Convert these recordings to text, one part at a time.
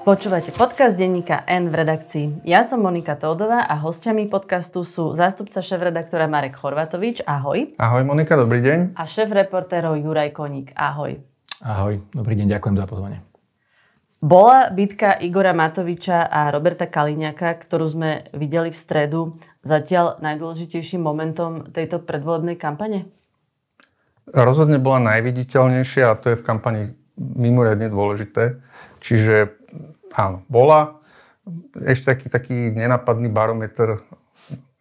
Počúvate podcast denníka N v redakcii. Ja som Monika Tódová a hostiami podcastu sú zástupca šéf-redaktora Marek Chorvatovič. Ahoj. Ahoj Monika, dobrý deň. A šéf-reportérov Juraj Koník. Ahoj. Ahoj, dobrý deň, ďakujem za pozvanie. Bola bitka Igora Matoviča a Roberta Kaliňaka, ktorú sme videli v stredu, zatiaľ najdôležitejším momentom tejto predvolebnej kampane? Rozhodne bola najviditeľnejšia a to je v kampani mimoriadne dôležité. Čiže Áno, bola. Ešte taký, taký nenapadný barometer,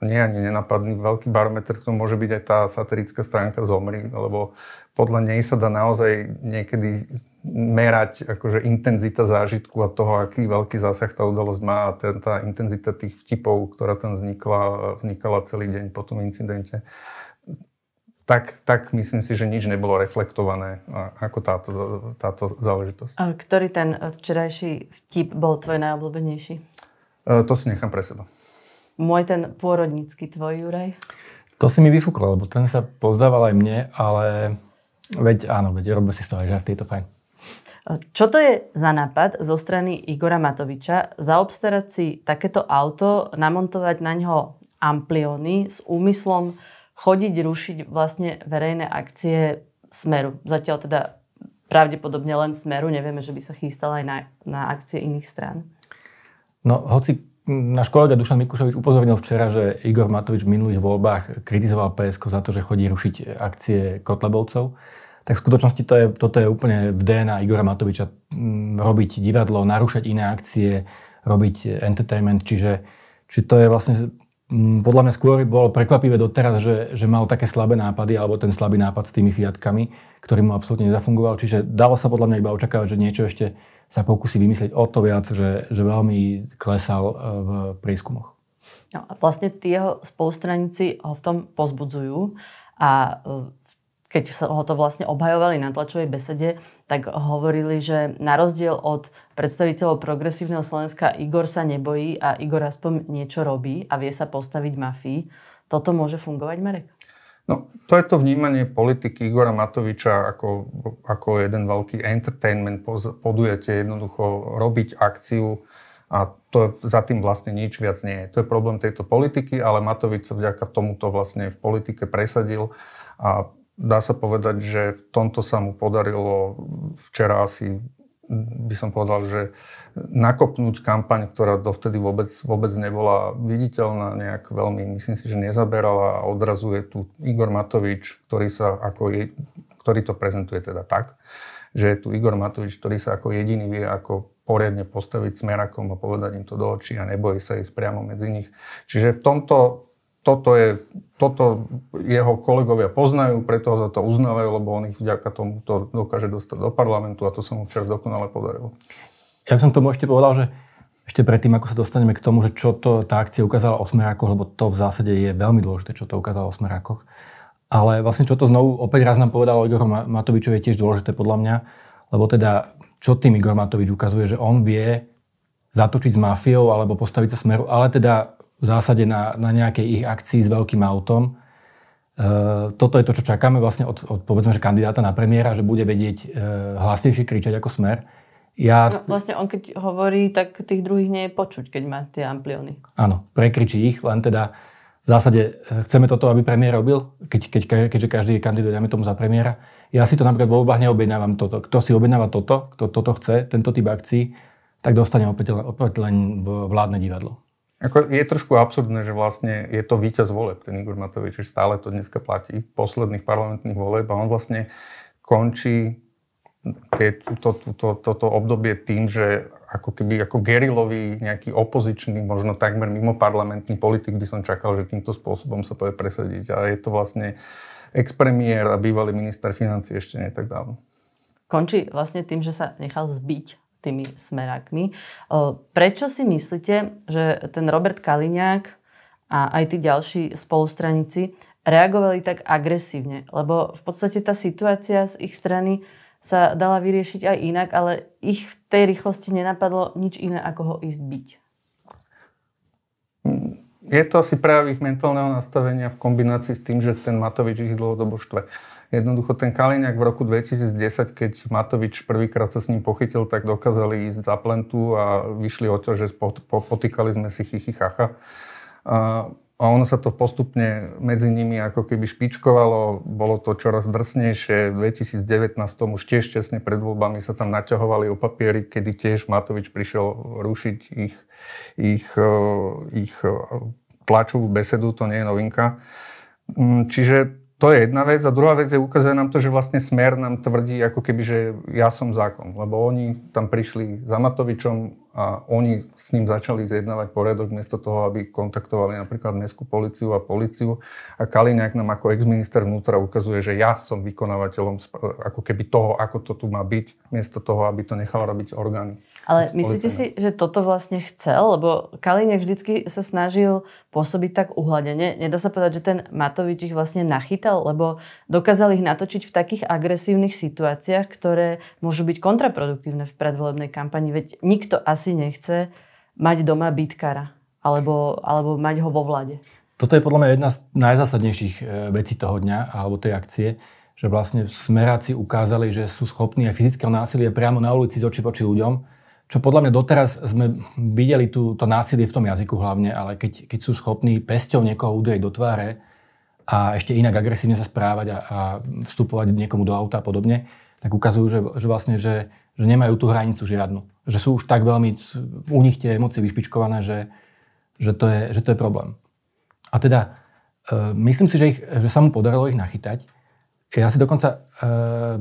nie ani nenapadný, veľký barometer, to môže byť aj tá satirická stránka Zomri, lebo podľa nej sa dá naozaj niekedy merať akože intenzita zážitku a toho, aký veľký zásah tá udalosť má a tá, tá intenzita tých vtipov, ktorá tam vznikla, vznikala celý deň po tom incidente. Uh, tak, tak myslím si, že nič nebolo reflektované ako táto, táto záležitosť. A ktorý ten včerajší vtip bol tvoj najobľúbenejší? E, to si nechám pre seba. Môj ten pôrodnícky tvoj, Juraj? To si mi vyfúklo, lebo ten sa pozdával aj mne, ale veď áno, veď robíme si z toho aj žarty, je to fajn. E, čo to je za nápad zo strany Igora Matoviča zaobstarať si takéto auto, namontovať na ňo amplióny s úmyslom chodiť, rušiť vlastne verejné akcie Smeru. Zatiaľ teda pravdepodobne len Smeru, nevieme, že by sa chystala aj na, na akcie iných strán. No, hoci náš kolega Dušan Mikušovič upozornil včera, že Igor Matovič v minulých voľbách kritizoval PSK za to, že chodí rušiť akcie Kotlebovcov, tak v skutočnosti to je, toto je úplne v DNA Igora Matoviča mm, robiť divadlo, narušať iné akcie, robiť entertainment, čiže či to je vlastne Mm, podľa mňa skôr bolo prekvapivé doteraz, že, že mal také slabé nápady, alebo ten slabý nápad s tými fiatkami, ktorý mu absolútne nezafungoval. Čiže dalo sa podľa mňa iba očakávať, že niečo ešte sa pokusí vymyslieť o to viac, že, že veľmi klesal e, v prieskumoch. No a vlastne tie jeho spolustranici ho v tom pozbudzujú a e, keď sa ho to vlastne obhajovali na tlačovej besede, tak hovorili, že na rozdiel od predstaviteľov progresívneho Slovenska Igor sa nebojí a Igor aspoň niečo robí a vie sa postaviť mafii. Toto môže fungovať, Marek? No, to je to vnímanie politiky Igora Matoviča ako, ako jeden veľký entertainment podujete jednoducho robiť akciu a to za tým vlastne nič viac nie je. To je problém tejto politiky, ale Matovič sa vďaka tomuto vlastne v politike presadil a dá sa povedať, že v tomto sa mu podarilo včera asi, by som povedal, že nakopnúť kampaň, ktorá dovtedy vôbec, vôbec nebola viditeľná, nejak veľmi, myslím si, že nezaberala a odrazuje tu Igor Matovič, ktorý sa ako je, ktorý to prezentuje teda tak, že je tu Igor Matovič, ktorý sa ako jediný vie ako poriadne postaviť smerakom a povedať im to do očí a nebojí sa ísť priamo medzi nich. Čiže v tomto toto, je, toto jeho kolegovia poznajú, preto ho za to uznávajú, lebo on ich vďaka tomu to dokáže dostať do parlamentu a to som mu včera dokonale podarilo. Ja by som tomu ešte povedal, že ešte predtým, ako sa dostaneme k tomu, že čo to tá akcia ukázala o smerákoch, lebo to v zásade je veľmi dôležité, čo to ukázalo o smerákoch. Ale vlastne čo to znovu opäť raz nám povedal Igor Matovičov je tiež dôležité podľa mňa, lebo teda čo tým Igor Matovič ukazuje, že on vie zatočiť s mafiou alebo postaviť sa smeru, ale teda v zásade na, na nejakej ich akcii s veľkým autom. E, toto je to, čo čakáme vlastne od, od povedzme, že kandidáta na premiéra, že bude vedieť e, hlasnejšie kričať ako smer. Ja... No, vlastne on keď hovorí, tak tých druhých nie je počuť, keď má tie amplióny. Áno, prekričí ich, len teda v zásade e, chceme toto, aby premiér robil, keď, keď, keďže každý kandiduje, dáme tomu za premiéra. Ja si to napríklad vo voľbách neobjednávam toto. Kto si objednáva toto, kto toto chce, tento typ akcií, tak dostane opäť, opäť len vládne divadlo. Ako je trošku absurdné, že vlastne je to víťaz voleb, ten Igor Matovič, že stále to dneska platí, posledných parlamentných voleb a on vlastne končí toto to, to, to, obdobie tým, že ako keby ako gerilový nejaký opozičný, možno takmer mimo parlamentný politik by som čakal, že týmto spôsobom sa povie presadiť. A je to vlastne expremiér a bývalý minister financie ešte nie tak dávno. Končí vlastne tým, že sa nechal zbiť tými smerákmi. Prečo si myslíte, že ten Robert Kaliňák a aj tí ďalší spolustranici reagovali tak agresívne? Lebo v podstate tá situácia z ich strany sa dala vyriešiť aj inak, ale ich v tej rýchlosti nenapadlo nič iné, ako ho ísť byť. Je to asi práve ich mentálneho nastavenia v kombinácii s tým, že ten Matovič ich dlhodobo štve. Jednoducho ten Kaliňák v roku 2010, keď Matovič prvýkrát sa s ním pochytil, tak dokázali ísť za plentu a vyšli o to, že potýkali sme si chichy chacha. A, a ono sa to postupne medzi nimi ako keby špičkovalo, bolo to čoraz drsnejšie. V 2019 tomu už tiež česne pred voľbami sa tam naťahovali o papiery, kedy tiež Matovič prišiel rušiť ich, ich, e, ich e, tlačovú besedu, to nie je novinka. Mm, čiže to je jedna vec. A druhá vec je, ukazuje nám to, že vlastne smer nám tvrdí, ako keby, že ja som zákon. Lebo oni tam prišli za Matovičom a oni s ním začali zjednávať poriadok, miesto toho, aby kontaktovali napríklad mestskú policiu a policiu. A Kaliňák nám ako exminister vnútra ukazuje, že ja som vykonávateľom ako keby toho, ako to tu má byť, miesto toho, aby to nechal robiť orgány. Ale myslíte si, že toto vlastne chcel? Lebo Kalinek vždycky sa snažil pôsobiť tak uhladene. Nedá sa povedať, že ten Matovič ich vlastne nachytal, lebo dokázal ich natočiť v takých agresívnych situáciách, ktoré môžu byť kontraproduktívne v predvolebnej kampani. Veď nikto asi nechce mať doma bytkara alebo, alebo mať ho vo vlade. Toto je podľa mňa jedna z najzásadnejších e, vecí toho dňa alebo tej akcie, že vlastne smeráci ukázali, že sú schopní aj fyzického násilia priamo na ulici z oči voči ľuďom, čo podľa mňa doteraz sme videli tú, to násilie v tom jazyku hlavne, ale keď, keď sú schopní pesťou niekoho udrieť do tváre a ešte inak agresívne sa správať a, a vstupovať niekomu do auta a podobne, tak ukazujú, že, že vlastne, že, že nemajú tú hranicu žiadnu. Že sú už tak veľmi u nich tie emócie vyšpičkované, že, že, to, je, že to je problém. A teda e, myslím si, že, ich, že sa mu podarilo ich nachytať. Ja si dokonca e,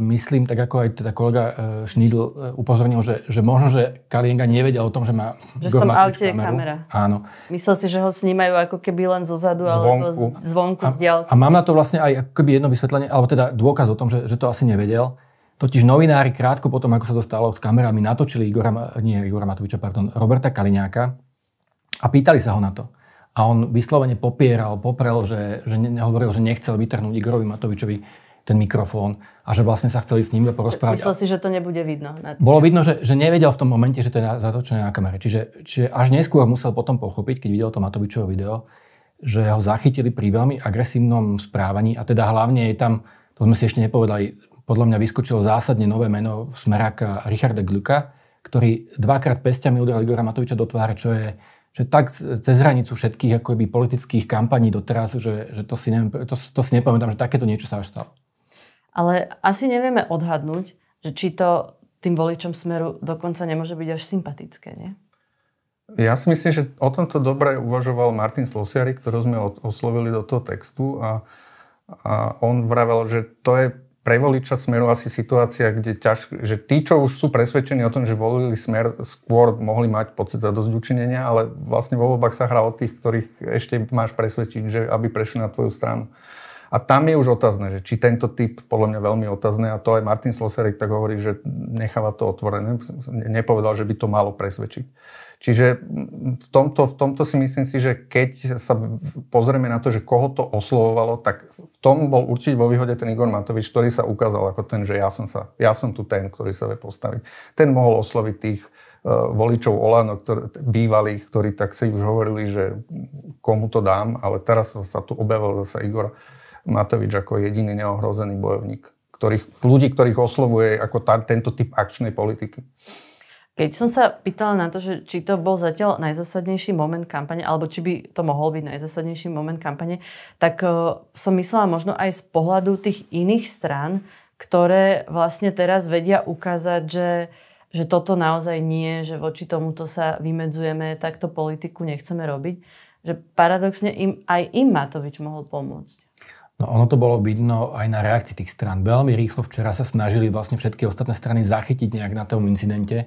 myslím, tak ako aj teda kolega e, Šnídl e, upozornil, že, že možno, že Kalienga nevedel o tom, že má Že v tom aute je kamera. Áno. Myslel si, že ho snímajú ako keby len zo zadu alebo z, zvonku, a, z diálky. A mám na to vlastne aj ako keby jedno vysvetlenie, alebo teda dôkaz o tom, že, že to asi nevedel. Totiž novinári krátko potom, ako sa to stalo s kamerami, natočili Igora, nie Igora Matoviča, pardon, Roberta Kaliňáka a pýtali sa ho na to. A on vyslovene popieral, poprel, že, že nehovoril, že nechcel vytrhnúť Igorovi Matovičovi ten mikrofón a že vlastne sa chceli s ním porozprávať. Myslel si, že to nebude vidno? Na Bolo vidno, že, že nevedel v tom momente, že to je zatočené na kamere. Čiže, čiže až neskôr musel potom pochopiť, keď videl to Matovičovo video, že ho zachytili pri veľmi agresívnom správaní a teda hlavne je tam, to sme si ešte nepovedali, podľa mňa vyskočilo zásadne nové meno smeráka Richarda Gluka, ktorý dvakrát pestiami udral Igora Matoviča do tváre, čo je, že tak cez hranicu všetkých akoby politických kampaní doteraz, že, že to, si neviem, to, to si nepamätám, že takéto niečo sa až stalo ale asi nevieme odhadnúť, že či to tým voličom smeru dokonca nemôže byť až sympatické, nie? Ja si myslím, že o tomto dobre uvažoval Martin Slosiari, ktorého sme oslovili do toho textu a, a on vravel, že to je pre voliča smeru asi situácia, kde ťaž, že tí, čo už sú presvedčení o tom, že volili smer, skôr mohli mať pocit za dosť učinenia, ale vlastne vo voľbách sa hrá o tých, ktorých ešte máš presvedčiť, že aby prešli na tvoju stranu. A tam je už otázne, že či tento typ, podľa mňa veľmi otázne, a to aj Martin Sloserik tak hovorí, že necháva to otvorené, nepovedal, že by to malo presvedčiť. Čiže v tomto, v tomto si myslím si, že keď sa pozrieme na to, že koho to oslovovalo, tak v tom bol určite vo výhode ten Igor Matovič, ktorý sa ukázal ako ten, že ja som, sa, ja som tu ten, ktorý sa vie postaviť. Ten mohol osloviť tých uh, voličov Olano, ktor- bývalých, ktorí tak si už hovorili, že komu to dám, ale teraz sa tu objavil zase Igor Matovič ako jediný neohrozený bojovník, ktorých, ľudí, ktorých oslovuje ako tá, tento typ akčnej politiky. Keď som sa pýtala na to, že či to bol zatiaľ najzasadnejší moment kampane, alebo či by to mohol byť najzasadnejší moment kampane, tak uh, som myslela možno aj z pohľadu tých iných strán, ktoré vlastne teraz vedia ukázať, že, že toto naozaj nie, že voči tomuto sa vymedzujeme, takto politiku nechceme robiť. Že paradoxne im, aj im Matovič mohol pomôcť. No ono to bolo vidno aj na reakcii tých strán. Veľmi rýchlo včera sa snažili vlastne všetky ostatné strany zachytiť nejak na tom incidente. E,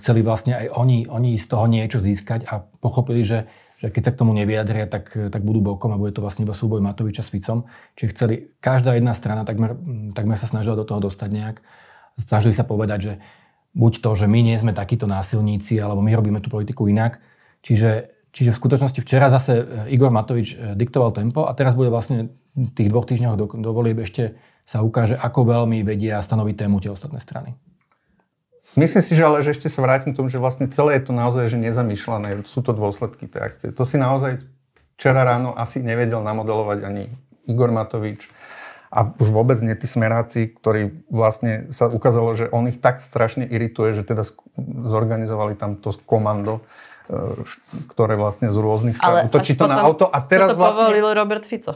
chceli vlastne aj oni, oni z toho niečo získať a pochopili, že, že keď sa k tomu nevyjadria, tak, tak budú bokom a bude to vlastne iba súboj Matoviča s Ficom. Čiže chceli, každá jedna strana takmer, takmer sa snažila do toho dostať nejak. Snažili sa povedať, že buď to, že my nie sme takíto násilníci, alebo my robíme tú politiku inak. Čiže Čiže v skutočnosti včera zase e, Igor Matovič e, diktoval tempo a teraz bude vlastne v tých dvoch týždňoch do, do ešte sa ukáže, ako veľmi vedia stanoviť tému tie ostatné strany. Myslím si, že ale že ešte sa vrátim k tomu, že vlastne celé je to naozaj že nezamýšľané. Sú to dôsledky tej akcie. To si naozaj včera ráno asi nevedel namodelovať ani Igor Matovič a už vôbec nie tí smeráci, ktorí vlastne sa ukázalo, že on ich tak strašne irituje, že teda zorganizovali tam to komando E, ktoré vlastne z rôznych strán Ale utočí to na auto. A teraz vlastne... povolil Robert Fico.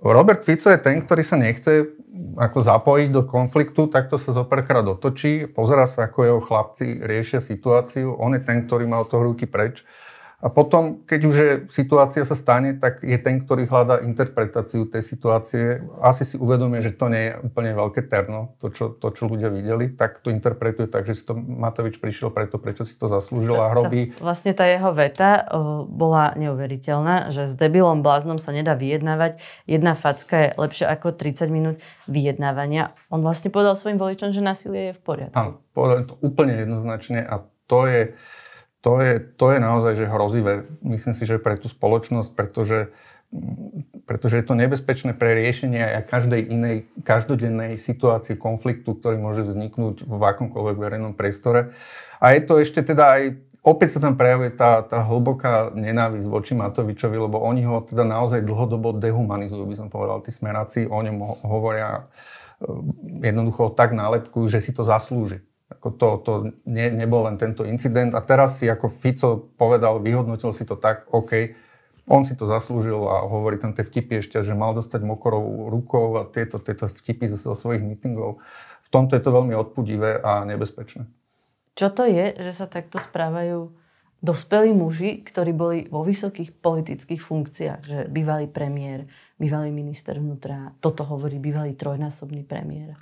Robert Fico je ten, ktorý sa nechce ako zapojiť do konfliktu, takto sa zoprkrát otočí, pozera sa, ako jeho chlapci riešia situáciu. On je ten, ktorý má od toho ruky preč. Uh, a potom, keď už je, situácia sa stane, tak je ten, ktorý hľadá interpretáciu tej situácie, asi si uvedomuje, že to nie je úplne veľké terno, to čo, to, čo ľudia videli, tak to interpretuje tak, že si to Matovič prišiel preto, prečo si to zaslúžil a robí. Tá, vlastne tá jeho veta eh, bola neuveriteľná, že s debilom bláznom sa nedá vyjednávať, jedna facka je lepšie ako 30 minút vyjednávania. On vlastne povedal svojim voličom, že násilie je v poriadku. Áno, povedal to úplne jednoznačne a to je to je, to je naozaj že hrozivé. Myslím si, že pre tú spoločnosť, pretože, mm, pretože je to nebezpečné pre riešenie aj každej inej každodennej situácii konfliktu, ktorý môže vzniknúť v akomkoľvek verejnom priestore. A je to ešte teda aj opäť sa tam prejavuje tá, tá hlboká nenávisť voči Matovičovi, lebo oni ho teda naozaj dlhodobo dehumanizujú, by som povedal, tí smeráci o ňom hovoria e, jednoducho tak nálepku, že si to zaslúži. Ako to to ne, nebol len tento incident. A teraz si ako Fico povedal, vyhodnotil si to tak, OK, on si to zaslúžil a hovorí tam tie vtipy ešte, že mal dostať mokorov rukou a tieto, tieto vtipy zo svojich mítingov. V tomto je to veľmi odpudivé a nebezpečné. Čo to je, že sa takto správajú dospelí muži, ktorí boli vo vysokých politických funkciách, že bývalý premiér, bývalý minister vnútra, toto hovorí bývalý trojnásobný premiér?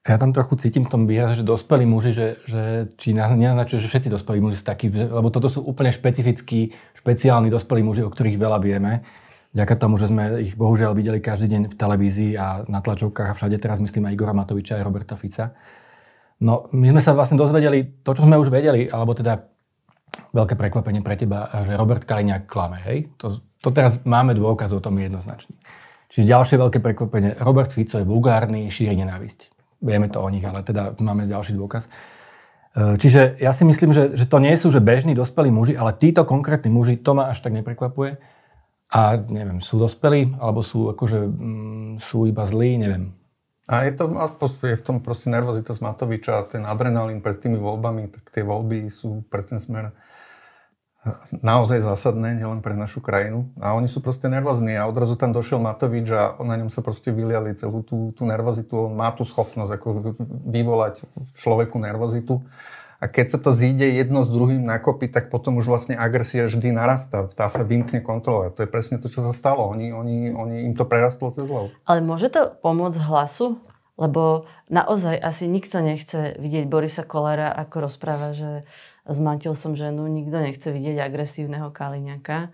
Ja tam trochu cítim v tom výraze, že dospelí muži, že, že či nenaznačuje, že všetci dospelí muži sú takí, lebo toto sú úplne špecifickí, špeciálni dospelí muži, o ktorých veľa vieme. Vďaka tomu, že sme ich bohužiaľ videli každý deň v televízii a na tlačovkách a všade, teraz myslím aj Igora Matoviča a Roberta Fica. No, my sme sa vlastne dozvedeli to, čo sme už vedeli, alebo teda veľké prekvapenie pre teba, že Robert Kaliňák klame, hej? To, to teraz máme dôkaz o tom jednoznačný. Čiže ďalšie veľké prekvapenie. Robert Fico je vulgárny, šíri nenávisť vieme to o nich, ale teda máme ďalší dôkaz. E, čiže ja si myslím, že, že to nie sú že bežní dospelí muži, ale títo konkrétni muži, to ma až tak neprekvapuje. A neviem, sú dospelí, alebo sú akože, mm, sú iba zlí, neviem. A je, to, je v tom proste nervozita z Matoviča a ten adrenalín pred tými voľbami, tak tie voľby sú pre ten smer naozaj zásadné, nielen pre našu krajinu. A oni sú proste nervózni. A odrazu tam došiel Matovič a na ňom sa proste vyliali celú tú, tú nervozitu. On má tú schopnosť ako vyvolať v človeku nervozitu. A keď sa to zíde jedno s druhým nakopy, tak potom už vlastne agresia vždy narastá. Tá sa vymkne kontrole. To je presne to, čo sa stalo. Oni, oni, oni im to prerastlo cez hlavu. Ale môže to pomôcť hlasu? Lebo naozaj asi nikto nechce vidieť Borisa Kolera, ako rozpráva, že zmatil som ženu, nikto nechce vidieť agresívneho kaliňaka.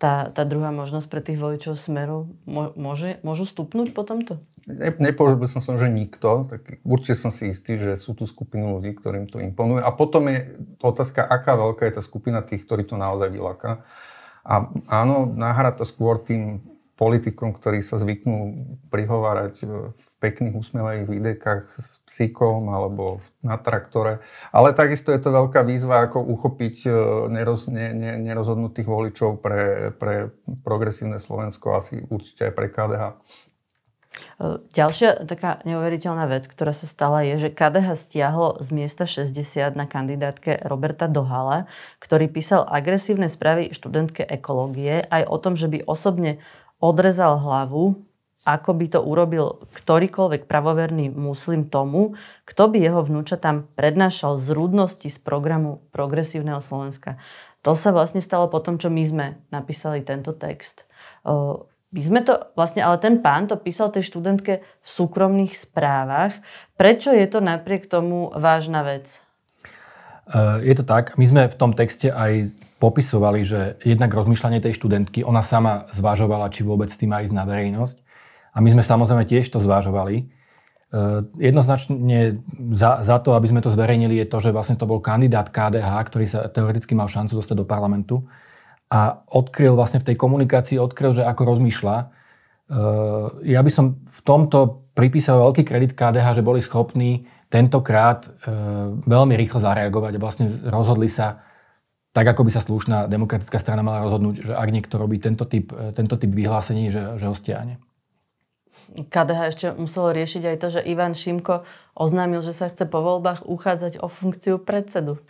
Tá, tá druhá možnosť pre tých voličov smeru môže, môžu stupnúť po tomto? Ne, nepovedal som som, že nikto, tak určite som si istý, že sú tu skupinu ľudí, ktorým to imponuje. A potom je otázka, aká veľká je tá skupina tých, ktorí to naozaj vyláka. A áno, náhra to skôr tým politikom, ktorí sa zvyknú prihovárať e, v pekných usmievajých videkách s psíkom alebo na traktore. Ale takisto je to veľká výzva, ako uchopiť e, neroz, ne, ne, nerozhodnutých voličov pre, pre progresívne Slovensko, asi určite aj pre KDH. E, ďalšia taká neuveriteľná vec, ktorá sa stala, je, že KDH stiahlo z miesta 60 na kandidátke Roberta Dohala, ktorý písal agresívne správy študentke ekológie aj o tom, že by osobne odrezal hlavu, ako by to urobil ktorýkoľvek pravoverný muslim tomu, kto by jeho tam prednášal z rúdnosti z programu Progresívneho Slovenska. To sa vlastne stalo po tom, čo my sme napísali tento text. My sme to, vlastne, ale ten pán to písal tej študentke v súkromných správach. Prečo je to napriek tomu vážna vec? Je to tak. My sme v tom texte aj popisovali, že jednak rozmýšľanie tej študentky, ona sama zvážovala, či vôbec s tým má ísť na verejnosť. A my sme samozrejme tiež to zvážovali. E, jednoznačne za, za to, aby sme to zverejnili, je to, že vlastne to bol kandidát KDH, ktorý sa teoreticky mal šancu dostať do parlamentu a odkryl vlastne v tej komunikácii, odkryl, že ako rozmýšľa. E, ja by som v tomto pripísal veľký kredit KDH, že boli schopní tentokrát e, veľmi rýchlo zareagovať a vlastne rozhodli sa tak ako by sa slušná demokratická strana mala rozhodnúť, že ak niekto robí tento typ, e, tento typ vyhlásení, že, že ho stiahne. KDH ešte muselo riešiť aj to, že Ivan Šimko oznámil, že sa chce po voľbách uchádzať o funkciu predsedu.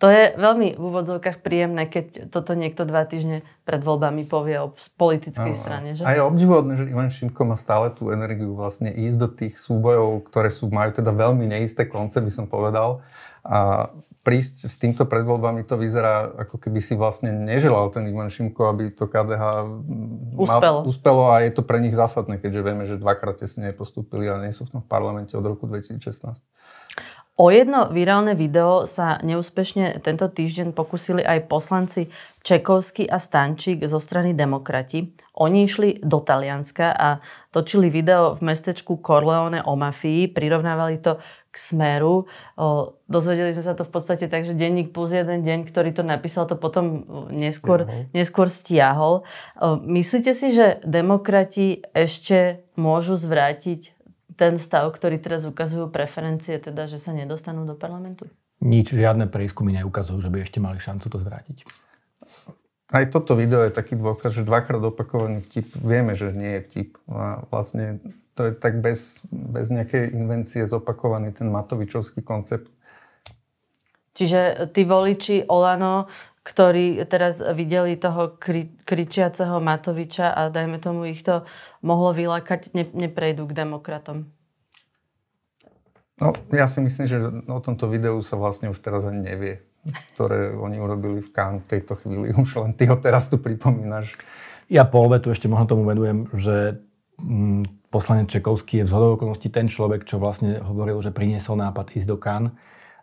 To je veľmi v úvodzovkách príjemné, keď toto niekto dva týždne pred voľbami povie o politickej strane. Že? A je obdivodné, že Ivan Šimko má stále tú energiu vlastne ísť do tých súbojov, ktoré sú, majú teda veľmi neisté konce, by som povedal a prísť s týmto predvoľbami, to vyzerá, ako keby si vlastne neželal ten Ivan Šimko, aby to KDH uspelo. uspelo a je to pre nich zásadné, keďže vieme, že dvakrát si nepostúpili a nie sú v tom parlamente od roku 2016. O jedno virálne video sa neúspešne tento týždeň pokusili aj poslanci Čekovský a Stančík zo strany Demokrati. Oni išli do Talianska a točili video v mestečku Corleone o mafii, prirovnávali to k smeru. O, dozvedeli sme sa to v podstate tak, že denník plus jeden deň, ktorý to napísal, to potom neskôr, mm neskôr stiahol. O, myslíte si, že demokrati ešte môžu zvrátiť ten stav, ktorý teraz ukazujú preferencie, teda, že sa nedostanú do parlamentu? Nič, žiadne prieskumy neukazujú, že by ešte mali šancu to zvrátiť. Aj toto video je taký dôkaz, že dvakrát opakovaný vtip, vieme, že nie je vtip. A vlastne to je tak bez, bez nejakej invencie zopakovaný ten Matovičovský koncept. Čiže tí voliči Olano ktorí teraz videli toho kri, kričiaceho Matoviča a dajme tomu ich to mohlo vylákať, ne, neprejdú k demokratom? No, ja si myslím, že o tomto videu sa vlastne už teraz ani nevie, ktoré oni urobili v Kán v tejto chvíli. Už len ty ho teraz tu pripomínaš. Ja po obetu ešte možno tomu vedujem, že mm, poslanec Čekovský je v okolností ten človek, čo vlastne hovoril, že priniesol nápad ísť do Kán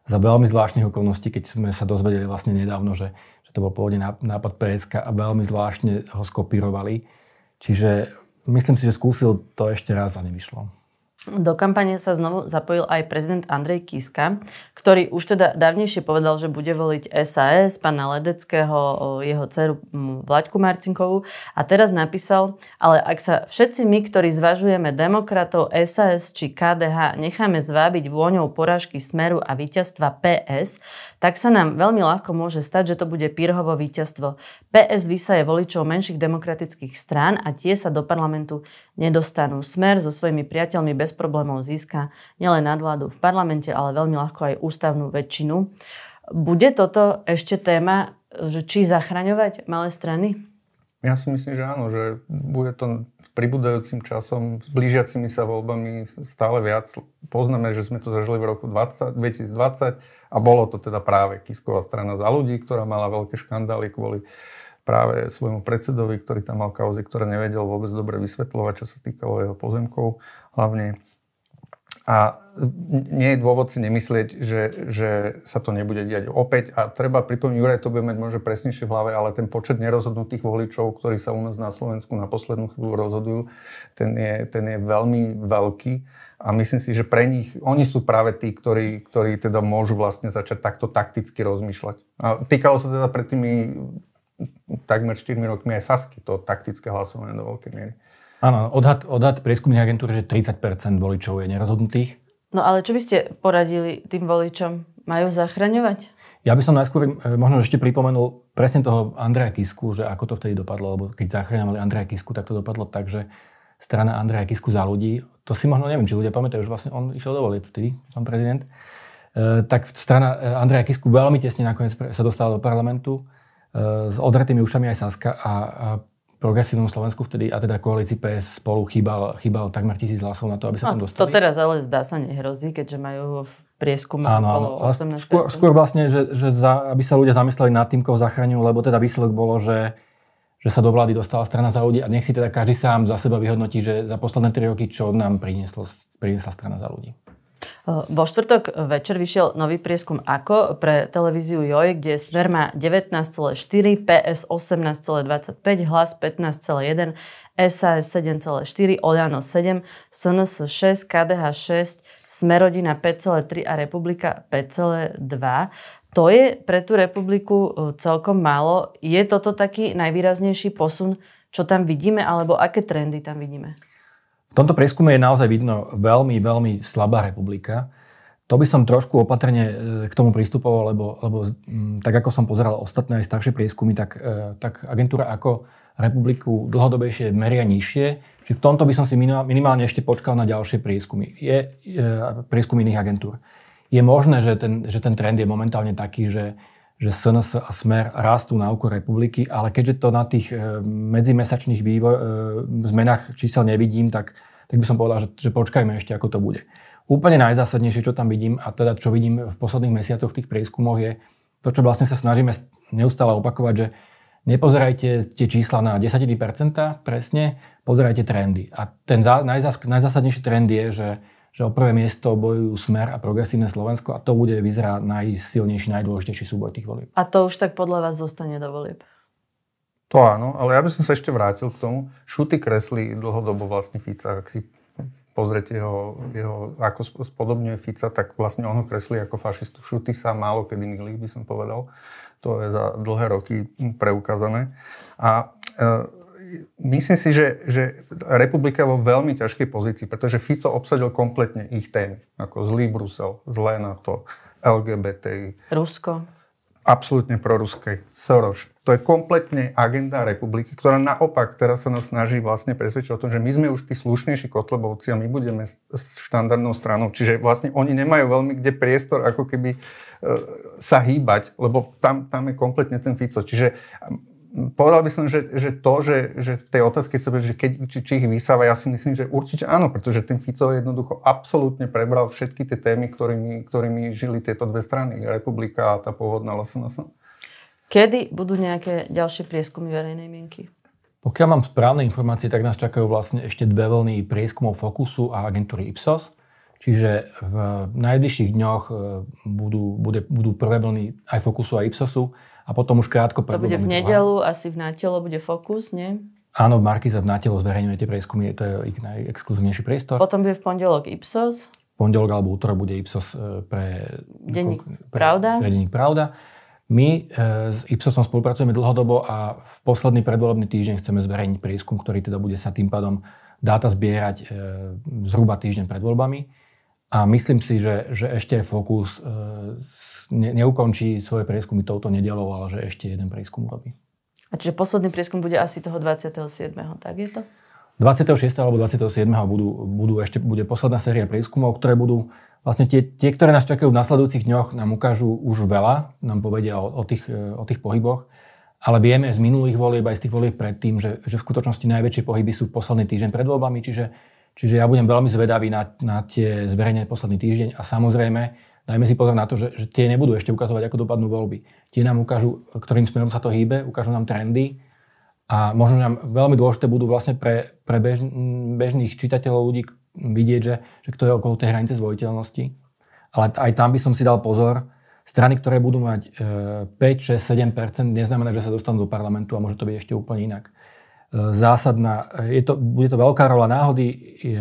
za veľmi zvláštnych okolností, keď sme sa dozvedeli vlastne nedávno, že, že to bol pôvodne nápad PSK a veľmi zvláštne ho skopírovali. Čiže myslím si, že skúsil to ešte raz a nevyšlo. Do kampane sa znovu zapojil aj prezident Andrej Kiska, ktorý už teda dávnejšie povedal, že bude voliť SAS, pána Ledeckého, jeho dceru Vlaďku Marcinkovú a teraz napísal, ale ak sa všetci my, ktorí zvažujeme demokratov, SAS či KDH, necháme zvábiť vôňou porážky Smeru a víťazstva PS, tak sa nám veľmi ľahko môže stať, že to bude pírhovo víťazstvo. PS vysaje voličov menších demokratických strán a tie sa do parlamentu nedostanú. Smer so svojimi priateľmi bez bez problémov získa nielen nadvládu v parlamente, ale veľmi ľahko aj ústavnú väčšinu. Bude toto ešte téma, že či zachraňovať malé strany? Ja si myslím, že áno, že bude to pribúdajúcim časom, s blížiacimi sa voľbami stále viac. Poznáme, že sme to zažili v roku 20, 2020 a bolo to teda práve Kisková strana za ľudí, ktorá mala veľké škandály kvôli práve svojmu predsedovi, ktorý tam mal kauzy, ktoré nevedel vôbec dobre vysvetľovať, čo sa týkalo jeho pozemkov hlavne. A nie je dôvod si nemyslieť, že, že sa to nebude diať opäť. A treba pripomínať, Juraj to bude mať možno presnejšie v hlave, ale ten počet nerozhodnutých voličov, ktorí sa u nás na Slovensku na poslednú chvíľu rozhodujú, ten je, ten je veľmi veľký. A myslím si, že pre nich, oni sú práve tí, ktorí, ktorí teda môžu vlastne začať takto takticky rozmýšľať. A týkalo sa teda pred tými takmer 4 rokmi aj Sasky, to taktické hlasovanie do veľkej miery. Áno, odhad, odhad prieskumnej agentúry, že 30 voličov je nerozhodnutých. No ale čo by ste poradili tým voličom? Majú zachraňovať? Ja by som najskôr e, možno ešte pripomenul presne toho Andreja Kisku, že ako to vtedy dopadlo, lebo keď zachraňovali Andreja Kisku, tak to dopadlo tak, že strana Andreja Kisku za ľudí, to si možno neviem, či ľudia pamätajú, že vlastne on išiel do volieb vtedy, pán prezident, e, tak strana e, Andreja Kisku veľmi tesne nakoniec sa dostala do parlamentu s odretými ušami aj Saska a, a progresívnom Slovensku vtedy, a teda koalícii PS spolu chýbal, chýbal takmer tisíc hlasov na to, aby sa no, tam dostali. To teraz ale zdá sa nehrozí, keďže majú v prieskume áno, okolo 18%. Skôr, skôr vlastne, že, že za, aby sa ľudia zamysleli nad tým, koho zachraňujú, lebo teda výsledok bolo, že, že sa do vlády dostala strana za ľudí a nech si teda každý sám za seba vyhodnotí, že za posledné tri roky, čo nám priniesla strana za ľudí. Vo štvrtok večer vyšiel nový prieskum AKO pre televíziu JOJ, kde Smer má 19,4, PS 18,25, Hlas 15,1, SAS 7,4, Oľano 7, SNS 6, KDH 6, Smerodina 5,3 a Republika 5,2. To je pre tú republiku e, celkom málo. Je toto taký najvýraznejší posun, čo tam vidíme, alebo aké trendy tam vidíme? tomto prieskume je naozaj vidno veľmi, veľmi slabá republika. To by som trošku opatrne e, k tomu pristupoval, lebo, lebo tak ako som pozeral ostatné aj staršie prieskumy, tak, e, tak agentúra ako republiku dlhodobejšie meria nižšie. Čiže v tomto by som si minimálne ešte počkal na ďalšie prieskumy. Je, e, prieskum iných agentúr. Je možné, že ten, že ten trend je momentálne taký, že, že SNS a Smer rastú na úkor republiky, ale keďže to na tých e, medzimesačných vývoj, e, zmenách čísel nevidím, tak, tak by som povedal, že, že počkajme ešte, ako to bude. Úplne najzásadnejšie, čo tam vidím, a teda čo vidím v posledných mesiacoch v tých prieskumoch, je to, čo vlastne sa snažíme neustále opakovať, že Nepozerajte tie čísla na desatiny percenta presne, pozerajte trendy. A ten najzásadnejší trend je, že že o prvé miesto bojujú Smer a Progresívne Slovensko a to bude vyzerá najsilnejší, najdôležitejší súboj tých volieb. A to už tak podľa vás zostane do volieb? To áno, ale ja by som sa ešte vrátil k tomu. Šuty kresli dlhodobo vlastne Fica. Ak si pozrete jeho, jeho ako spodobňuje Fica, tak vlastne on ho kreslí ako fašistu. Šuty sa málo kedy milí, by som povedal. To je za dlhé roky preukázané. A e, myslím si, že, že republika je vo veľmi ťažkej pozícii, pretože Fico obsadil kompletne ich témy. Ako zlý Brusel, zlé NATO, LGBT. Rusko. Absolutne proruské. Soros. To je kompletne agenda republiky, ktorá naopak teraz sa nás snaží vlastne presvedčiť o tom, že my sme už tí slušnejší kotlebovci a my budeme štandardnou stranou. Čiže vlastne oni nemajú veľmi kde priestor ako keby e, sa hýbať, lebo tam, tam je kompletne ten Fico. Čiže povedal by som, že, že to, že, že v tej otázke, že keď, či, či ich vysáva, ja si myslím, že určite áno, pretože ten Fico jednoducho absolútne prebral všetky tie témy, ktorými, ktorými žili tieto dve strany, republika a tá pôvodná LSNS. Kedy budú nejaké ďalšie prieskumy verejnej mienky? Pokiaľ mám správne informácie, tak nás čakajú vlastne ešte dve vlny prieskumov Fokusu a agentúry Ipsos. Čiže v najbližších dňoch eh, budú, bude, budú prvé vlny aj Fokusu a Ipsosu a potom už krátko pred To bude v nedelu, dva. asi v nátelo bude fokus, nie? Áno, Markiza v nátelo zverejňujete prieskumy, to je ich najexkluzívnejší priestor. Potom bude v pondelok Ipsos. Pondelok alebo útorok bude Ipsos e, pre... Denník Pravda. Pre denník Pravda. My e, s Ipsosom spolupracujeme dlhodobo a v posledný predvolebný týždeň chceme zverejniť prieskum, ktorý teda bude sa tým pádom dáta zbierať e, zhruba týždeň pred voľbami. A myslím si, že, že ešte Fokus ne, neukončí svoje prieskumy touto nedelou, ale že ešte jeden prieskum urobí. A čiže posledný prieskum bude asi toho 27. tak je to? 26. alebo 27. Budú, budú ešte, bude posledná séria prieskumov, ktoré budú, vlastne tie, tie, ktoré nás čakajú v nasledujúcich dňoch, nám ukážu už veľa, nám povedia o, o, tých, o tých pohyboch, ale vieme z minulých volieb aj z tých volieb predtým, že, že v skutočnosti najväčšie pohyby sú posledný týždeň pred voľbami, čiže, čiže ja budem veľmi zvedavý na, na tie zverejnené posledný týždeň a samozrejme dajme si pozor na to, že, že tie nebudú ešte ukazovať, ako dopadnú voľby. Tie nám ukážu, ktorým smerom sa to hýbe, ukážu nám trendy a možno nám veľmi dôležité budú vlastne pre, pre bež, bežných čitateľov ľudí vidieť, že, že kto je okolo tej hranice zvoliteľnosti. Ale aj tam by som si dal pozor. Strany, ktoré budú mať 5, 6, 7 neznamená, že sa dostanú do parlamentu a môže to byť ešte úplne inak zásadná. Je to, bude to veľká rola náhody. Je,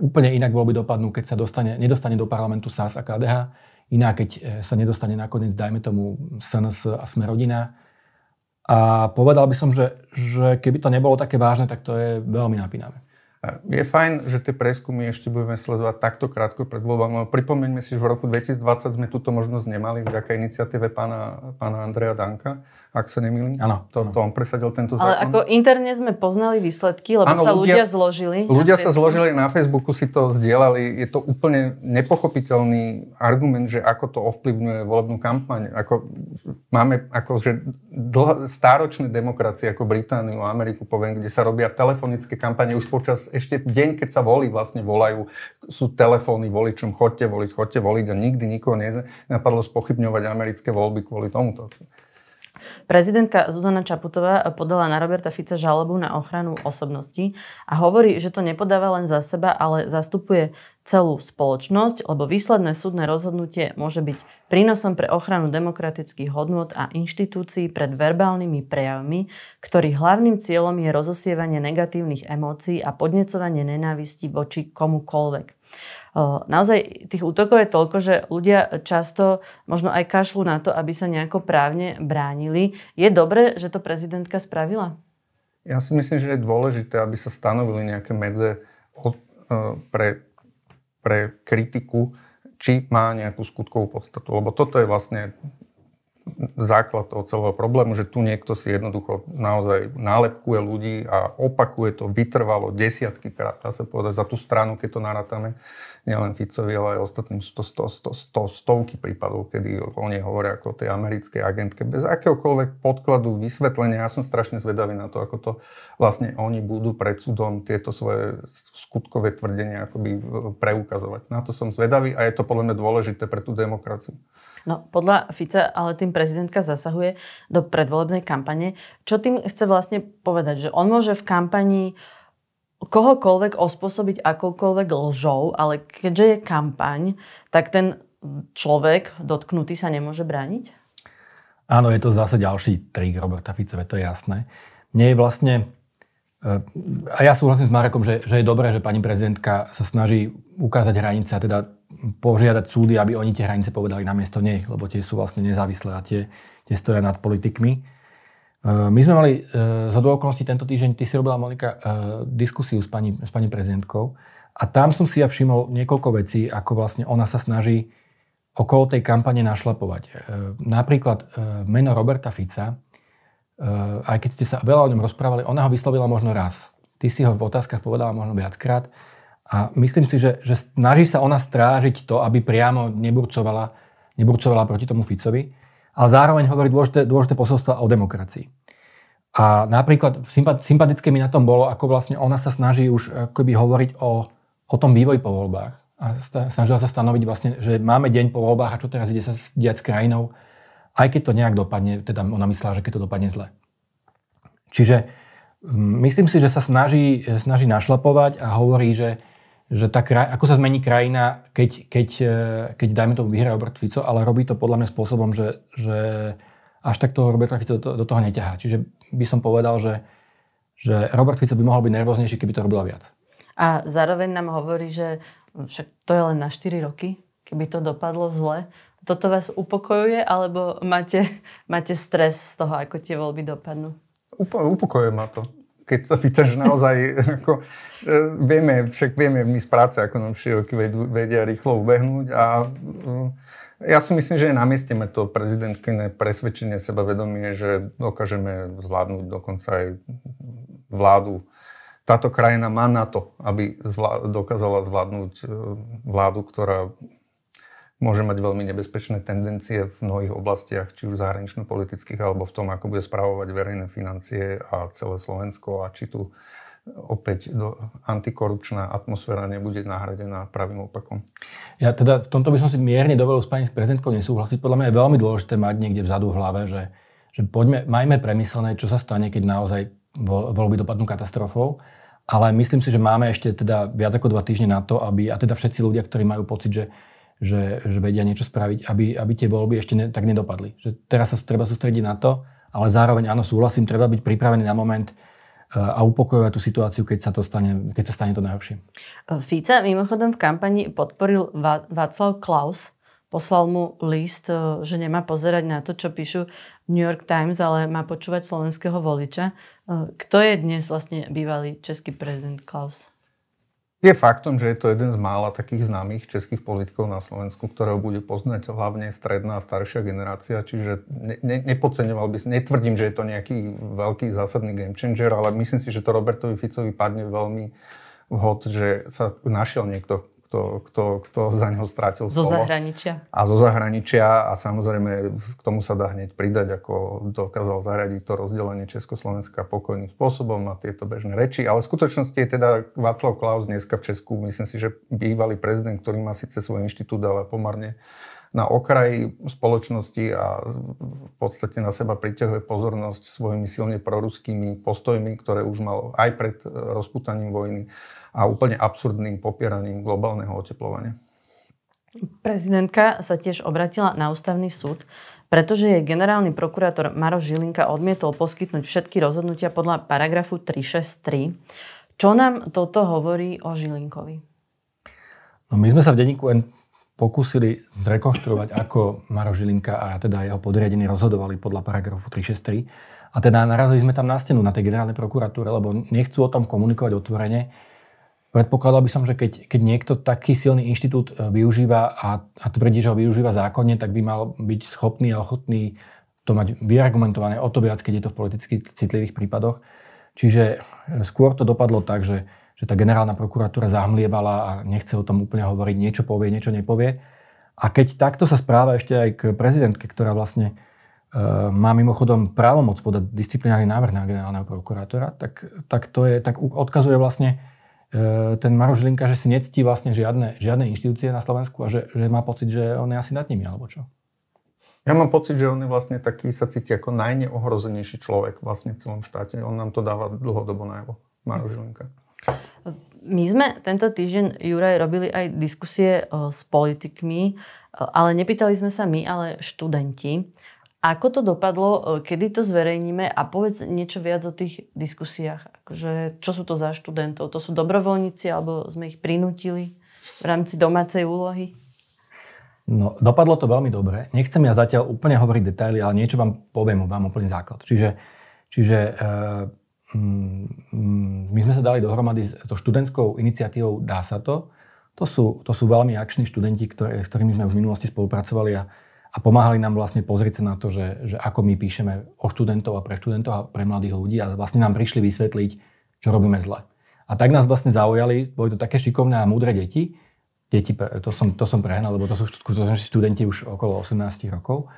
úplne inak voľby dopadnú, keď sa dostane, nedostane do parlamentu SAS a KDH. Iná, keď e, sa nedostane nakoniec, dajme tomu, SNS a Sme rodina. A povedal by som, že, že keby to nebolo také vážne, tak to je veľmi napínavé. Je fajn, že tie preskumy ešte budeme sledovať takto krátko pred voľbami. Pripomeňme si, že v roku 2020 sme túto možnosť nemali vďaka iniciatíve pána, pána Andreja Danka ak sa nemýlim. Áno. To, to on presadil tento zákon. Ale ako interne sme poznali výsledky, lebo ano, sa ľudia, ľudia zložili. Ľudia sa zložili, na Facebooku si to zdieľali. Je to úplne nepochopiteľný argument, že ako to ovplyvňuje volebnú kampaň. Ako, máme že dlho, stáročné demokracie ako Britániu Ameriku, poviem, kde sa robia telefonické kampane už počas, ešte deň, keď sa volí, vlastne volajú, sú telefóny voličom, chodte voliť, chodte voliť a nikdy nikoho nezapadlo spochybňovať americké voľby kvôli tomuto. Prezidentka Zuzana Čaputová podala na Roberta Fica žalobu na ochranu osobnosti a hovorí, že to nepodáva len za seba, ale zastupuje celú spoločnosť, lebo výsledné súdne rozhodnutie môže byť prínosom pre ochranu demokratických hodnôt a inštitúcií pred verbálnymi prejavmi, ktorých hlavným cieľom je rozosievanie negatívnych emócií a podnecovanie nenávisti voči komukolvek. Naozaj tých útokov je toľko, že ľudia často možno aj kašľú na to, aby sa nejako právne bránili. Je dobré, že to prezidentka spravila? Ja si myslím, že je dôležité, aby sa stanovili nejaké medze e, pre, pre kritiku, či má nejakú skutkovú podstatu. Lebo toto je vlastne základ toho celého problému, že tu niekto si jednoducho naozaj nálepkuje ľudí a opakuje to vytrvalo desiatky krát, dá sa povedať, za tú stranu, keď to narátame nielen vlastne Ficovi, ale aj ostatným sú to sto, sto, sto, stovky prípadov, kedy oni hovoria ako o tej americkej agentke bez akéhokoľvek podkladu, vysvetlenia. Ja som strašne zvedavý na to, ako to vlastne oni budú pred súdom tieto svoje skutkové tvrdenia akoby e, preukazovať. Na to som zvedavý a je to podľa mňa dôležité pre tú demokraciu. No, podľa Fica ale tým prezidentka zasahuje do predvolebnej kampane. Čo tým chce vlastne povedať? Že on môže v kampanii uh, kohokoľvek ospôsobiť akoukoľvek lžou, ale keďže je kampaň, tak ten človek dotknutý sa nemôže brániť? Áno, je to zase ďalší trik Roberta Ficeve, to je jasné. Nie je vlastne eh, a ja súhlasím s Marekom, že, že je dobré, že pani prezidentka sa snaží ukázať hranice a teda požiadať súdy, aby oni tie hranice povedali namiesto nej, lebo tie sú vlastne nezávislé a tie, tie stoja nad politikmi. Eh, my sme mali eh, z okolností tento týždeň, ty si robila, Monika, eh, diskusiu s pani, s pani prezidentkou a tam som si ja všimol niekoľko vecí, ako vlastne ona sa snaží okolo tej kampane našlapovať. Napríklad meno Roberta Fica, aj keď ste sa veľa o ňom rozprávali, ona ho vyslovila možno raz. Ty si ho v otázkach povedala možno viackrát a myslím si, že, že snaží sa ona strážiť to, aby priamo neburcovala, neburcovala proti tomu Ficovi. A zároveň hovorí dôležité, dôležité posolstva o demokracii. A napríklad sympatické mi na tom bolo, ako vlastne ona sa snaží už akoby hovoriť o, o tom vývoji po voľbách. A snažila sa stanoviť vlastne, že máme deň po voľbách a čo teraz ide sa diať s krajinou, aj keď to nejak dopadne, teda ona myslela, že keď to dopadne zle. Čiže mm, myslím si, že sa snaží, snaží našlapovať a hovorí, že že tá kraj, ako sa zmení krajina, keď, keď, e, keď dajme tomu vyhrá Robert Fico, ale robí to podľa mňa spôsobom, že, že až tak toho Roberta Fico do, do toho neťahá. Čiže by som povedal, že, že Robert Fico by mohol byť nervóznejší, keby to robila viac. A zároveň nám hovorí, že však to je len na 4 roky, keby to dopadlo zle. Toto vás upokojuje, alebo máte, máte stres z toho, ako tie voľby dopadnú? Upo- upokojuje ma to keď sa pýtaš naozaj, ako, vieme, však vieme my z práce, ako nám široky vedia rýchlo ubehnúť a mm, ja si myslím, že je na mieste mať to prezidentkine presvedčenie, sebavedomie, že dokážeme zvládnuť dokonca aj vládu. Táto krajina má na to, aby zvlá- dokázala zvládnuť e, vládu, ktorá môže mať veľmi nebezpečné tendencie v mnohých oblastiach, či už zahranično-politických, alebo v tom, ako bude spravovať verejné financie a celé Slovensko a či tu opäť do antikorupčná atmosféra nebude nahradená pravým opakom. Ja teda v tomto by som si mierne dovolil s pani prezidentkou nesúhlasiť. Podľa mňa je veľmi dôležité mať niekde vzadu v hlave, že, že poďme, majme premyslené, čo sa stane, keď naozaj voľby dopadnú katastrofou. Ale myslím si, že máme ešte teda viac ako dva týždne na to, aby, a teda všetci ľudia, ktorí majú pocit, že, že, že vedia niečo spraviť, aby, aby tie voľby ešte ne, tak nedopadli. Že teraz sa treba sústrediť na to, ale zároveň, áno, súhlasím, treba byť pripravený na moment, e, a upokojovať tú situáciu, keď sa, to stane, keď sa stane to najhoršie. Fica mimochodom v kampani podporil Václav Klaus, poslal mu list, e, že nemá pozerať na to, čo píšu v New York Times, ale má počúvať slovenského voliča. E, kto je dnes vlastne bývalý český prezident Klaus? Je faktom, že je to jeden z mála takých známych českých politikov na Slovensku, ktorého bude poznať hlavne stredná a staršia generácia, čiže ne, ne, nepodceňoval by si, netvrdím, že je to nejaký veľký zásadný game changer, ale myslím si, že to Robertovi Ficovi padne veľmi vhod, že sa našiel niekto, kto, kto, kto za neho strátil zo slovo. Zo zahraničia. A zo zahraničia a samozrejme k tomu sa dá hneď pridať, ako dokázal zaradiť to rozdelenie Československa pokojným spôsobom na tieto bežné reči. Ale v skutočnosti je teda Václav Klaus dneska v Česku, myslím si, že bývalý prezident, ktorý má síce svoj inštitút, ale pomerne na okraji spoločnosti a v podstate na seba priťahuje pozornosť svojimi silne proruskými postojmi, ktoré už mal aj pred eh, rozputaním vojny a úplne absurdným popieraním globálneho oteplovania. Prezidentka sa tiež obratila na ústavný súd, pretože jej generálny prokurátor Maro Žilinka odmietol poskytnúť všetky rozhodnutia podľa paragrafu 363. Čo nám toto hovorí o Žilinkovi? No my sme sa v denníku N pokúsili zrekonštruovať, ako Maro Žilinka a teda jeho podriadení rozhodovali podľa paragrafu 363. A teda narazili sme tam na stenu na tej generálnej prokuratúre, lebo nechcú o tom komunikovať otvorene Predpokladal by som, že keď, keď niekto taký silný inštitút e, využíva a, a tvrdí, že ho využíva zákonne, tak by mal byť schopný a ochotný to mať vyargumentované o to viac, keď je to v politicky citlivých prípadoch. Čiže e, skôr to dopadlo tak, že, že tá generálna prokuratúra zahmlievala a nechce o tom úplne hovoriť, niečo povie, niečo nepovie. A keď takto sa správa ešte aj k prezidentke, ktorá vlastne e, má mimochodom právomoc podať disciplinárny návrh na generálneho prokurátora, tak, tak, to je, tak odkazuje vlastne E, ten Maroš Žilinka, že si nectí vlastne žiadne, žiadne inštitúcie na Slovensku a že, že má pocit, že on je asi nad nimi, alebo čo? Ja mám pocit, že on je vlastne taký, sa cíti ako najneohrozenejší človek vlastne v celom štáte. On nám to dáva dlhodobo najavo, Maroš Žilinka. My sme tento týždeň, Juraj, robili aj diskusie e, s politikmi, e, ale nepýtali sme sa my, ale študenti. Ako to dopadlo, e, kedy to zverejníme a povedz niečo viac o tých diskusiách. Akože, čo sú to za študentov? To sú dobrovoľníci alebo sme ich prinútili v rámci domácej úlohy? No, dopadlo to veľmi dobre. Nechcem ja zatiaľ úplne hovoriť detaily, ale niečo vám poviem, vám úplný základ. Čiže, čiže e, mm, my sme sa dali dohromady s to študentskou iniciatívou Dá sa to. To sú, to sú veľmi akční študenti, ktoré, s ktorými sme už v minulosti spolupracovali a a pomáhali nám vlastne pozrieť sa na to, že, že ako my píšeme o študentov a pre študentov a pre mladých ľudí a vlastne nám prišli vysvetliť, čo robíme zle. A tak nás vlastne zaujali, boli to také šikovné a múdre deti, deti, to som, to som prehnal, lebo to sú, to sú študenti už okolo 18 rokov,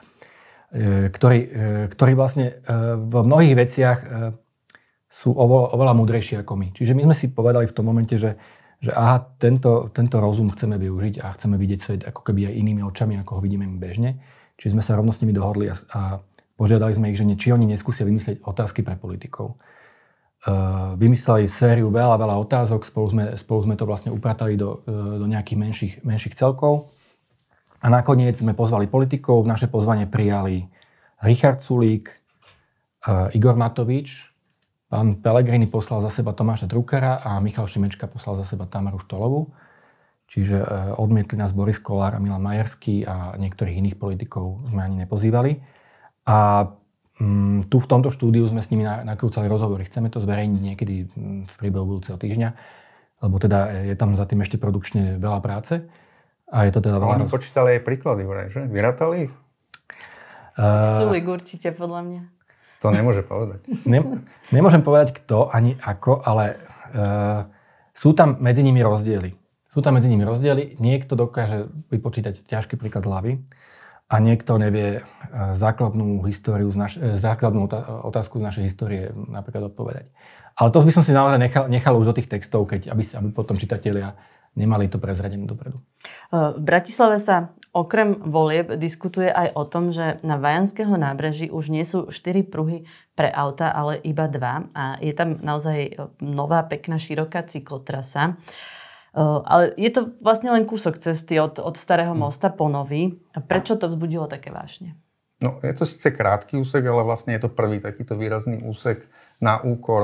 e, ktorí, e, ktorí vlastne e, v mnohých veciach sú oveľa, oveľa múdrejší ako my. Čiže my sme si povedali v tom momente, že že aha, tento, tento rozum chceme využiť a chceme vidieť svet ako keby aj inými očami, ako ho vidíme my bežne. Čiže sme sa rovno s nimi dohodli a, a požiadali sme ich, že nie, či oni neskúsia vymyslieť otázky pre politikov. Uh, vymysleli sériu veľa, veľa otázok, spolu sme, spolu sme to vlastne upratali do, e, do nejakých menších, menších celkov. A nakoniec sme pozvali politikov, naše pozvanie prijali Richard Sulík, uh, Igor Matovič, Pán Pelegrini poslal za seba Tomáša Trukara a Michal Šimečka poslal za seba Tamaru Štolovu. Čiže e, odmietli nás Boris Kolár a Milan Majerský a niektorých iných politikov sme ani nepozývali. A mm, tu v tomto štúdiu sme s nimi nakrúcali rozhovory. Chceme to zverejniť niekedy mm, v priebehu budúceho týždňa, lebo teda e, je tam za tým ešte produkčne veľa práce. A je to teda veľa... Oni roz... počítali aj príklady, že? Vyratali ich? Uh, e, Sulik určite, podľa mňa. To nemôže povedať. Nem, nemôžem povedať kto ani ako, ale uh, sú tam medzi nimi rozdiely. Sú tam medzi nimi rozdiely. Niekto dokáže vypočítať ťažký príklad hlavy a niekto nevie eh, základnú, históriu z naš- eh, základnú otázku z našej histórie napríklad odpovedať. Ale to by som si naozaj nechal, nechal už do tých textov, keď, aby, aby potom čitatelia nemali to prezradené dopredu. V Bratislave sa Okrem volieb diskutuje aj o tom, že na Vajanského nábreží už nie sú 4 pruhy pre auta, ale iba dva. A je tam naozaj e, nová, pekná, široká cyklotrasa. E, ale je to vlastne len kúsok cesty od, od Starého hm. mosta po Nový. Prečo to vzbudilo také vášne? No, je to síce krátky úsek, ale vlastne je to prvý takýto výrazný úsek na úkor,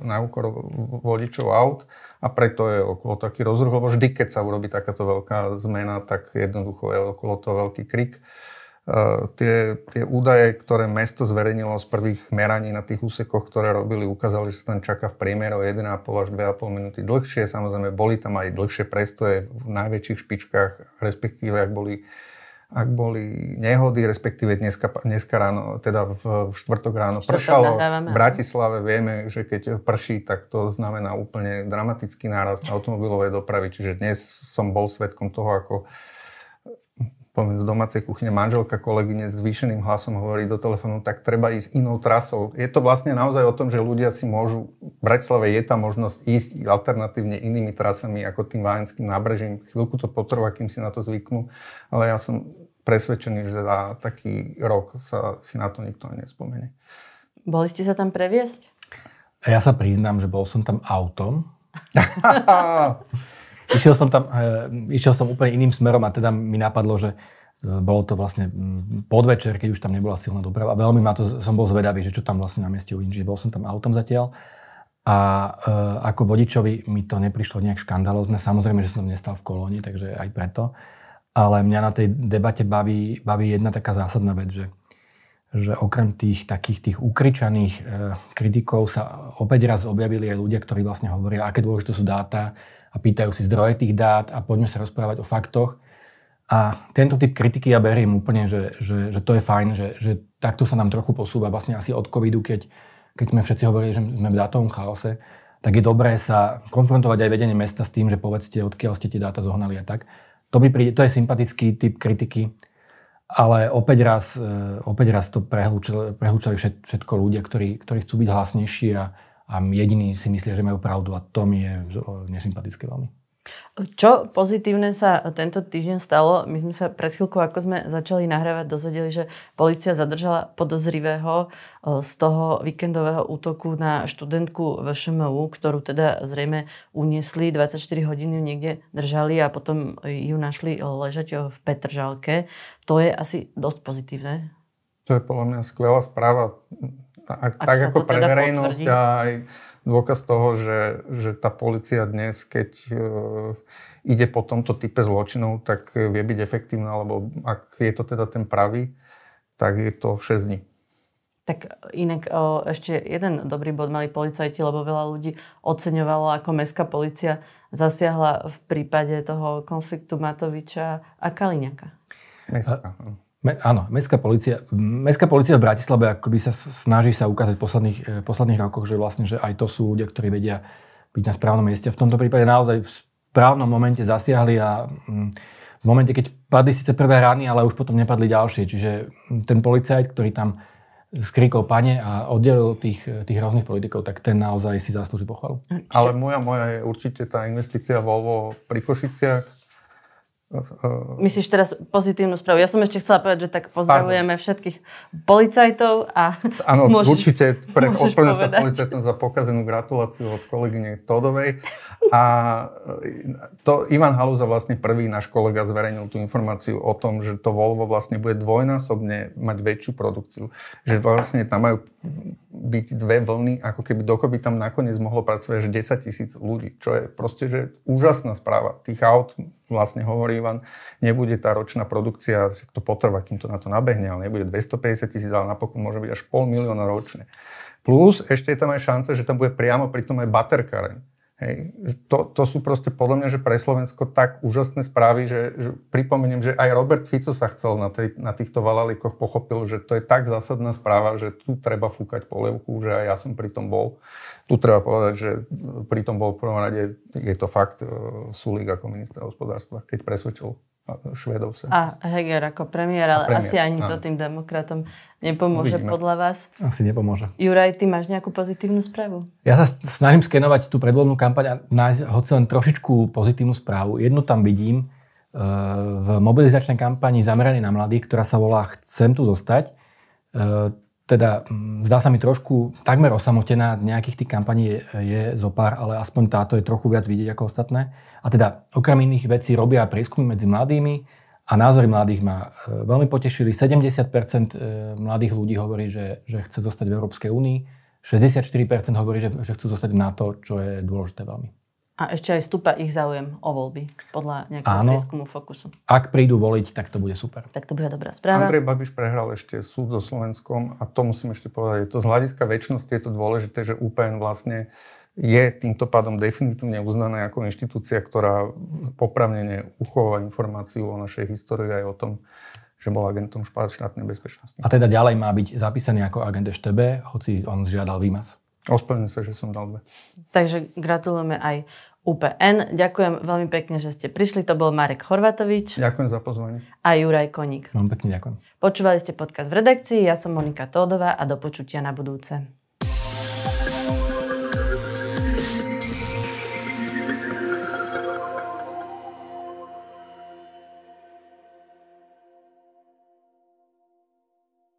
e, na úkor vodičov aut a preto je okolo taký rozruch, lebo vždy, keď sa urobí takáto veľká zmena, tak jednoducho je okolo toho veľký krik. Uh, tie, tie údaje, ktoré mesto zverejnilo z prvých meraní na tých úsekoch, ktoré robili, ukázali, že sa tam čaká v priemere 1,5 až 2,5 minúty dlhšie. Samozrejme, boli tam aj dlhšie prestoje v najväčších špičkách, respektíve, ak boli ak boli nehody, respektíve dneska, dneska ráno, teda v štvrtok ráno Čo pršalo. V Bratislave vieme, že keď prší, tak to znamená úplne dramatický nárast automobilovej dopravy. Čiže dnes som bol svetkom toho, ako poviem z domácej kuchyne, manželka kolegyne s zvýšeným hlasom hovorí do telefónu, tak treba ísť inou trasou. Je to vlastne naozaj o tom, že ľudia si môžu, v Bratislave je tá možnosť ísť alternatívne inými trasami ako tým Vájenským nábrežím. Chvíľku to potrvá, kým si na to zvyknú, ale ja som presvedčený, že za taký rok sa si na to nikto nespomenie. Boli ste sa tam previesť? Ja sa priznám, že bol som tam autom. išiel som tam, eh, išiel som úplne iným smerom a teda mi napadlo, že eh, bolo to vlastne hm, podvečer, keď už tam nebola silná doprava. A veľmi ma to, som bol zvedavý, že čo tam vlastne na mieste uvidím. Bol som tam autom zatiaľ a e, ako vodičovi mi to neprišlo nejak škandalozne. Samozrejme, že som tam nestal v kolóni, takže aj preto. Ale mňa na tej debate baví, baví jedna taká zásadná vec, že, že okrem tých takých tých ukričaných e, kritikov sa opäť raz objavili aj ľudia, ktorí vlastne hovoria, aké dôležité sú dáta a pýtajú si zdroje tých dát a poďme sa rozprávať o faktoch. A tento typ kritiky ja beriem úplne, že, že, že to je fajn, že, že takto sa nám trochu posúva vlastne asi od covidu, keď, keď sme všetci hovorili, že sme v dátovom chaose, tak je dobré sa konfrontovať aj vedenie mesta s tým, že povedzte, odkiaľ ste tie dáta zohnali a tak. To, mi príde, to je sympatický typ kritiky, ale opäť raz, e, opäť raz to prehúčali, prehúčali všetko ľudia, ktorí, ktorí chcú byť hlasnejší a, a jediní si myslia, že majú pravdu a to mi je nesympatické veľmi. Čo pozitívne sa tento týždeň stalo? My sme sa pred chvíľkou, ako sme začali nahrávať, dozvedeli, že policia zadržala podozrivého e, z toho víkendového útoku na študentku VŠMU, ktorú teda zrejme uniesli, 24 hodín ju niekde držali a potom ju našli ležať v Petržalke. To je asi dosť pozitívne. To je podľa mňa skvelá správa. ak, ak tak ako teda pre verejnosť potvrdí. a aj dôkaz toho, že, že tá policia dnes, keď e, ide po tomto type zločinov, tak vie byť efektívna, lebo ak je to teda ten pravý, tak je to 6 dní. Tak inak o, e, ešte jeden dobrý bod mali policajti, lebo veľa ľudí oceňovalo, ako mestská policia zasiahla v prípade toho konfliktu Matoviča a Kaliňaka. Mestská. Me, áno, mestská policia, mestská policia v Bratislave akoby sa snaží sa ukázať v posledných, eh, posledných rokoch, že vlastne že aj to sú ľudia, ktorí vedia byť na správnom mieste. V tomto prípade naozaj v správnom momente zasiahli a mm, v momente, keď padli síce prvé rany, ale už potom nepadli ďalšie. Čiže mm, ten policajt, ktorý tam skrikol pane a oddelil tých, eh, tých rôznych politikov, tak ten naozaj si zaslúži pochvalu. Čiže... Ale moja, moja je určite tá investícia Volvo pri Košiciach, Myslíš teraz pozitívnu správu? Ja som ešte chcela povedať, že tak pozdravujeme Pardon. všetkých policajtov a Áno, môžeš, určite pre, sa policajtom za pokazenú gratuláciu od kolegyne Todovej. A e, to Ivan Halúza vlastne prvý náš kolega zverejnil tú informáciu o tom, že to Volvo vlastne bude dvojnásobne mať väčšiu produkciu. Že vlastne tam majú byť dve vlny, ako keby dokoby tam nakoniec mohlo pracovať až 10 tisíc ľudí, čo je proste že úžasná správa. Tých aut, vlastne hovorí Ivan, nebude tá ročná produkcia, to potrvá, kým to na to nabehne, ale nebude 250 tisíc, ale napokon môže byť až pol milióna ročne. Plus ešte je tam aj šanca, že tam bude priamo pri tom aj baterkáreň. Hej. To, to sú proste podľa mňa, že pre Slovensko tak úžasné správy, že, že pripomeniem, že aj Robert Fico sa chcel na, tej, na týchto valalikoch pochopil, že to je tak zásadná správa, že tu treba fúkať polievku, že aj ja som pri tom bol. Tu treba povedať, že pri tom bol v prvom rade, je to fakt, e, Sulík ako minister hospodárstva, keď presvedčil E, Švedov sa. A Heger ako premiér, ale premiér, asi ani áno. to tým demokratom nepomôže Uvidíme. podľa vás. Asi nepomôže. Juraj, ty máš nejakú pozitívnu správu? Ja sa snažím skenovať tú predvoľnú kampaň a nájsť hoci len trošičku pozitívnu správu. Jednu tam vidím e, v mobilizačnej kampani zameranej na mladých, ktorá sa volá Chcem tu zostať. E, teda mm, zdá sa mi trošku takmer osamotená, nejakých tých kampaní je, je zo pár, ale aspoň táto je trochu viac vidieť ako ostatné. A teda okrem iných vecí robia prieskumy medzi mladými a názory mladých ma e, veľmi potešili. 70% e, mladých ľudí hovorí, že, že chce zostať v Európskej únii, 64% hovorí, že, že chcú zostať na to, čo je dôležité veľmi. A ešte aj stúpa ich záujem o voľby, podľa nejakého Áno. prieskumu Fokusu. Ak prídu voliť, tak to bude super. Tak to bude dobrá správa. Andrej Babiš prehral ešte súd so Slovenskom a to musím ešte povedať. Je to z hľadiska väčšnosti je to dôležité, že UPN vlastne je týmto pádom definitívne uznaná ako inštitúcia, ktorá popravnene uchová informáciu o našej histórii aj o tom, že bol agentom štátnej bezpečnosti. A teda ďalej má byť zapísaný ako agent EŠTB, hoci on žiadal výmaz. Ospravedlňujem sa, že som dal dve. Takže gratulujeme aj UPN. Ďakujem veľmi pekne, že ste prišli. To bol Marek Horvatovič. Ďakujem za pozvanie. A Juraj Koník. Veľmi pekne ďakujem. Počúvali ste podcast v redakcii. Ja som Monika Tódová a do počutia na budúce.